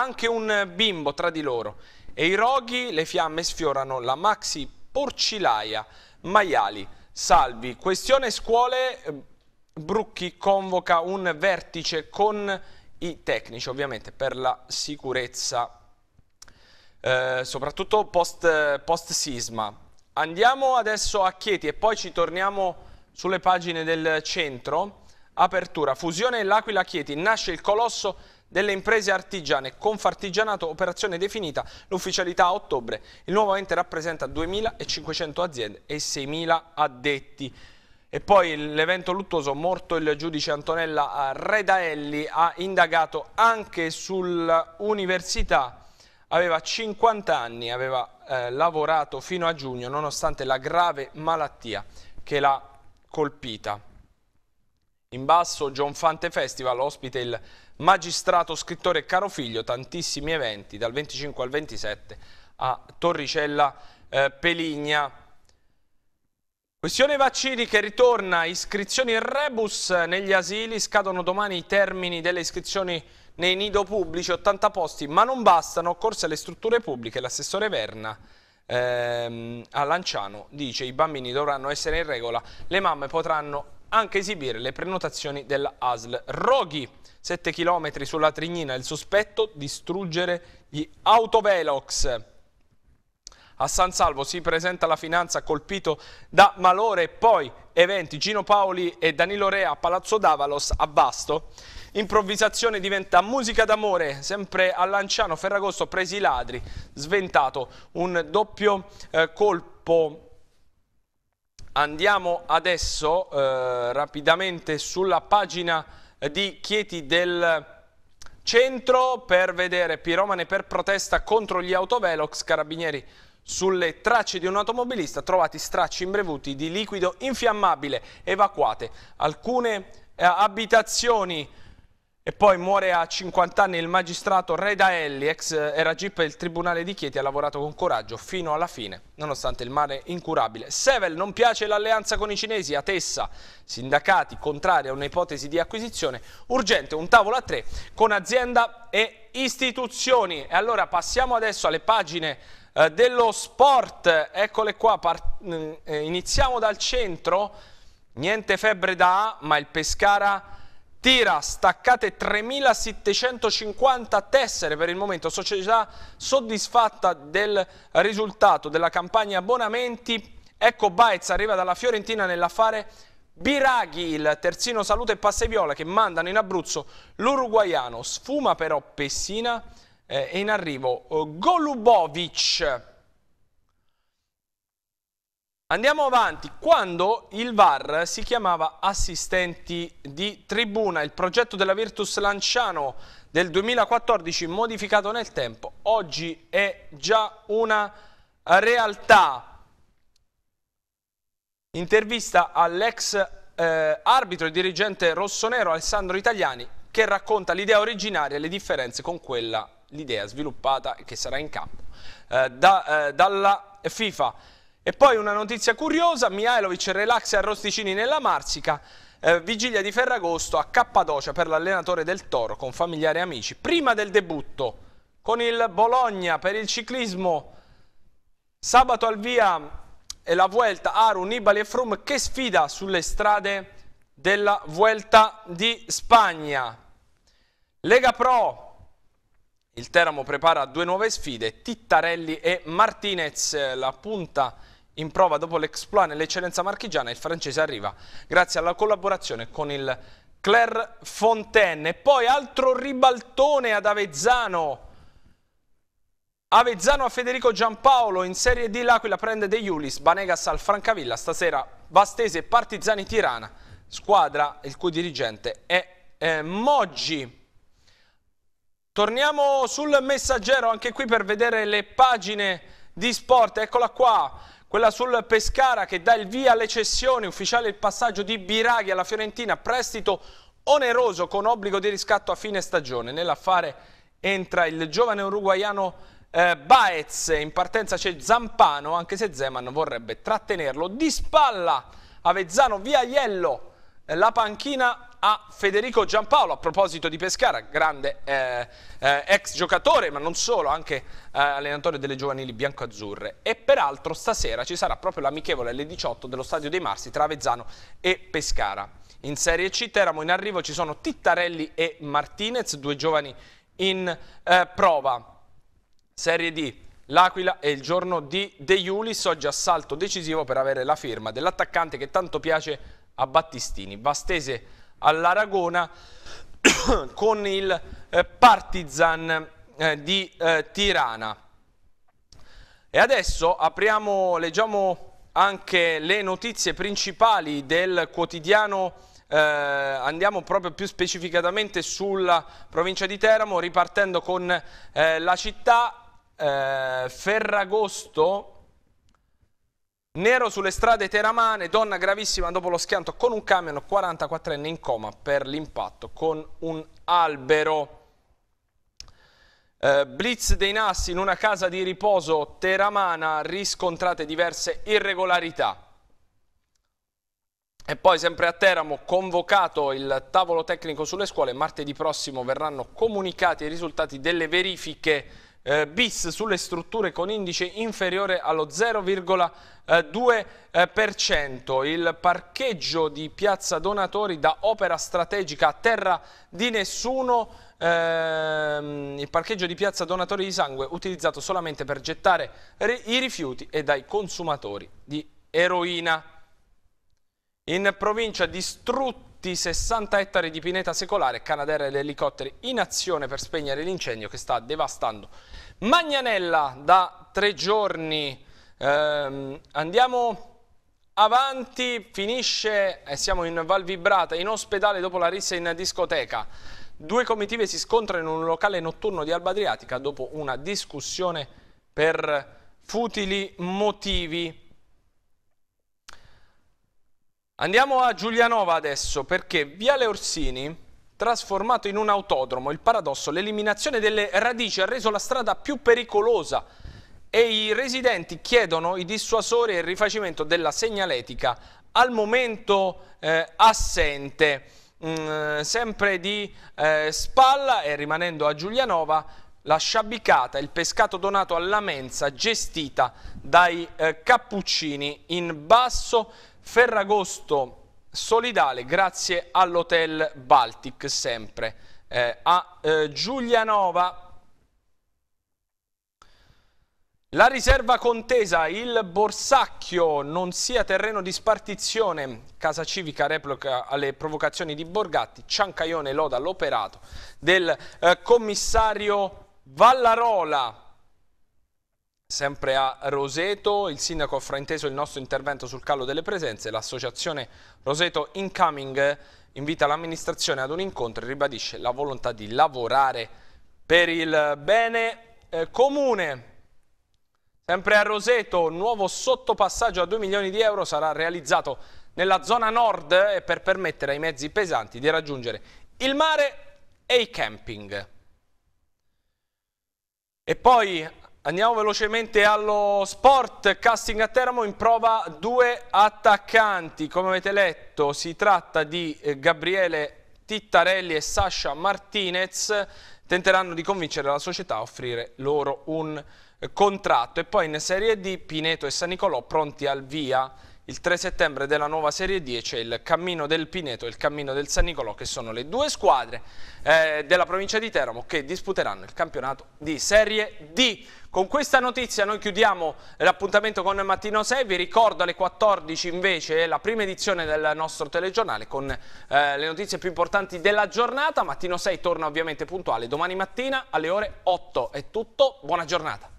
anche, un bimbo tra di loro. E i roghi, le fiamme sfiorano la maxi porcilaia, maiali, salvi. Questione scuole, eh, Brucchi convoca un vertice con i tecnici, ovviamente per la sicurezza, eh, soprattutto post, eh, post sisma. Andiamo adesso a Chieti e poi ci torniamo sulle pagine del centro, apertura, fusione L'Aquila Chieti, nasce il colosso delle imprese artigiane, Confartigianato, operazione definita, l'ufficialità a ottobre, il nuovo ente rappresenta 2.500 aziende e 6.000 addetti. E poi l'evento luttuoso, morto il giudice Antonella Redaelli, ha indagato anche sull'università. Aveva 50 anni, aveva eh, lavorato fino a giugno nonostante la grave malattia che l'ha colpita. In basso John Fante Festival ospite il magistrato scrittore Caro Figlio, tantissimi eventi dal 25 al 27 a Torricella eh, Peligna. Questione vaccini che ritorna, iscrizioni rebus negli asili, scadono domani i termini delle iscrizioni nei nido pubblici, 80 posti, ma non bastano, corse alle strutture pubbliche, l'assessore Verna ehm, a Lanciano dice i bambini dovranno essere in regola, le mamme potranno anche esibire le prenotazioni della ASL. Roghi, 7 km sulla Trignina, il sospetto distruggere gli autovelox. A San Salvo si presenta la finanza colpito da malore poi eventi Gino Paoli e Danilo Rea a Palazzo Davalos a Basto. Improvvisazione diventa musica d'amore, sempre a Lanciano, Ferragosto presi i ladri, sventato un doppio eh, colpo Andiamo adesso eh, rapidamente sulla pagina di Chieti del centro per vedere piromane per protesta contro gli autovelox carabinieri sulle tracce di un automobilista trovati stracci imbrevuti di liquido infiammabile evacuate alcune eh, abitazioni e poi muore a 50 anni il magistrato Redaelli, ex RAG per il Tribunale di Chieti, ha lavorato con coraggio fino alla fine, nonostante il male incurabile. Sevel non piace l'alleanza con i cinesi, a Tessa, sindacati contrari a un'ipotesi di acquisizione, urgente un tavolo a tre con azienda e istituzioni. E allora passiamo adesso alle pagine eh, dello sport, eccole qua, mm, eh, iniziamo dal centro, niente febbre da A, ma il Pescara tira staccate 3.750 tessere per il momento, società soddisfatta del risultato della campagna abbonamenti, ecco Baez arriva dalla Fiorentina nell'affare Biraghi, il terzino Salute e Passeviola che mandano in Abruzzo l'uruguaiano, sfuma però Pessina eh, in arrivo eh, Golubovic Andiamo avanti, quando il VAR si chiamava assistenti di tribuna, il progetto della Virtus Lanciano del 2014 modificato nel tempo, oggi è già una realtà. Intervista all'ex eh, arbitro e dirigente rossonero Alessandro Italiani che racconta l'idea originaria e le differenze con quella, l'idea sviluppata che sarà in campo eh, da, eh, dalla FIFA. E poi una notizia curiosa, Mihailovic relax e arrosticini nella Marsica, eh, vigilia di Ferragosto a Cappadocia per l'allenatore del Toro con familiari e amici. Prima del debutto con il Bologna per il ciclismo, sabato al via e la Vuelta, Aru, Nibali e Frum che sfida sulle strade della Vuelta di Spagna. Lega Pro, il Teramo prepara due nuove sfide, Tittarelli e Martinez, la punta in prova dopo l'exploit nell'eccellenza marchigiana il francese arriva grazie alla collaborazione con il Claire Fontaine. E Poi altro ribaltone ad Avezzano. Avezzano a Federico Giampaolo, in Serie D l'Aquila prende De Iulis, Banegas al Francavilla, stasera Vastese e Partizani Tirana, squadra il cui dirigente è eh, Moggi. Torniamo sul messaggero anche qui per vedere le pagine di sport, eccola qua, quella sul Pescara che dà il via alle cessioni, ufficiale il passaggio di Biraghi alla Fiorentina, prestito oneroso con obbligo di riscatto a fine stagione. Nell'affare entra il giovane uruguaiano eh, Baez, in partenza c'è Zampano, anche se Zeman vorrebbe trattenerlo. Di spalla Avezzano, via Iello, eh, la panchina a Federico Giampaolo a proposito di Pescara, grande eh, eh, ex giocatore ma non solo, anche eh, allenatore delle giovanili bianco-azzurre e peraltro stasera ci sarà proprio l'amichevole alle 18 dello Stadio dei Marsi tra Avezzano e Pescara. In Serie C Teramo in arrivo ci sono Tittarelli e Martinez, due giovani in eh, prova. Serie D L'Aquila è il giorno di De Iulis, oggi assalto decisivo per avere la firma dell'attaccante che tanto piace a Battistini. Bastese all'Aragona *coughs* con il eh, Partizan eh, di eh, Tirana. E adesso apriamo, leggiamo anche le notizie principali del quotidiano eh, andiamo proprio più specificatamente sulla provincia di Teramo ripartendo con eh, la città eh, Ferragosto Nero sulle strade teramane, donna gravissima dopo lo schianto con un camion, 44enne in coma per l'impatto con un albero. Eh, blitz dei Nassi in una casa di riposo teramana, riscontrate diverse irregolarità. E poi sempre a Teramo convocato il tavolo tecnico sulle scuole, martedì prossimo verranno comunicati i risultati delle verifiche eh, bis sulle strutture con indice inferiore allo 0,2%. Eh, il parcheggio di Piazza Donatori da opera strategica a terra di nessuno, ehm, il parcheggio di Piazza Donatori di Sangue utilizzato solamente per gettare i rifiuti e dai consumatori di eroina. In provincia distrutta tutti 60 ettari di pineta secolare, Canadair ed elicotteri in azione per spegnere l'incendio che sta devastando Magnanella da tre giorni. Ehm, andiamo avanti, finisce, e eh, siamo in Val Vibrata, in ospedale dopo la rissa in discoteca. Due comitive si scontrano in un locale notturno di Alba Adriatica dopo una discussione per futili motivi. Andiamo a Giulianova adesso perché Viale Orsini trasformato in un autodromo, il paradosso, l'eliminazione delle radici ha reso la strada più pericolosa e i residenti chiedono i dissuasori e il rifacimento della segnaletica al momento eh, assente. Mm, sempre di eh, spalla e rimanendo a Giulianova la sciabicata, il pescato donato alla mensa gestita dai eh, cappuccini in basso Ferragosto solidale grazie all'Hotel Baltic sempre. Eh, a eh, Giulianova la riserva contesa, il Borsacchio non sia terreno di spartizione, Casa Civica replica alle provocazioni di Borgatti, Ciancaione loda l'operato del eh, commissario Vallarola. Sempre a Roseto, il sindaco ha frainteso il nostro intervento sul calo delle presenze. L'associazione Roseto Incoming invita l'amministrazione ad un incontro e ribadisce la volontà di lavorare per il bene eh, comune. Sempre a Roseto, nuovo sottopassaggio a 2 milioni di euro sarà realizzato nella zona nord eh, per permettere ai mezzi pesanti di raggiungere il mare e i camping. E poi Andiamo velocemente allo sport, casting a Teramo in prova due attaccanti, come avete letto si tratta di eh, Gabriele Tittarelli e Sasha Martinez, tenteranno di convincere la società a offrire loro un eh, contratto e poi in Serie D Pineto e San Nicolò pronti al via il 3 settembre della nuova Serie 10 è il Cammino del Pineto e il Cammino del San Nicolò che sono le due squadre eh, della provincia di Teramo che disputeranno il campionato di Serie D. Con questa notizia noi chiudiamo l'appuntamento con Mattino 6, vi ricordo alle 14 invece la prima edizione del nostro telegiornale con eh, le notizie più importanti della giornata, Mattino 6 torna ovviamente puntuale domani mattina alle ore 8, è tutto, buona giornata.